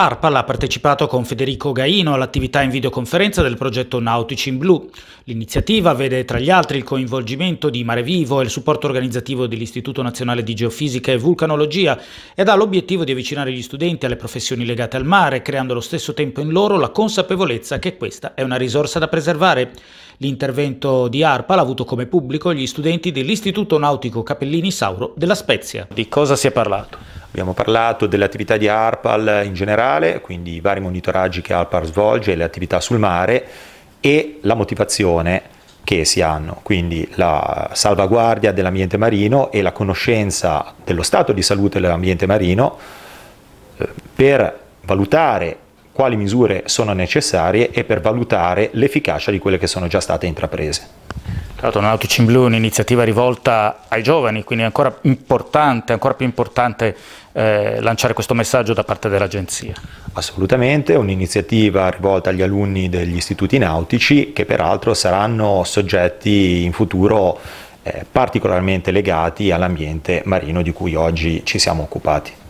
ARPAL ha partecipato con Federico Gaino all'attività in videoconferenza del progetto Nautici in Blu. L'iniziativa vede tra gli altri il coinvolgimento di Mare Vivo e il supporto organizzativo dell'Istituto Nazionale di Geofisica e Vulcanologia ed ha l'obiettivo di avvicinare gli studenti alle professioni legate al mare, creando allo stesso tempo in loro la consapevolezza che questa è una risorsa da preservare. L'intervento di ARPAL ha avuto come pubblico gli studenti dell'Istituto Nautico Capellini Sauro della Spezia. Di cosa si è parlato? Abbiamo parlato delle attività di ARPAL in generale, quindi i vari monitoraggi che ARPAL svolge, le attività sul mare e la motivazione che si hanno, quindi la salvaguardia dell'ambiente marino e la conoscenza dello stato di salute dell'ambiente marino eh, per valutare quali misure sono necessarie e per valutare l'efficacia di quelle che sono già state intraprese. Tra l'altro Nauticin Blu è un'iniziativa rivolta ai giovani, quindi è ancora, ancora più importante eh, lanciare questo messaggio da parte dell'agenzia. Assolutamente, è un'iniziativa rivolta agli alunni degli istituti nautici che peraltro saranno soggetti in futuro eh, particolarmente legati all'ambiente marino di cui oggi ci siamo occupati.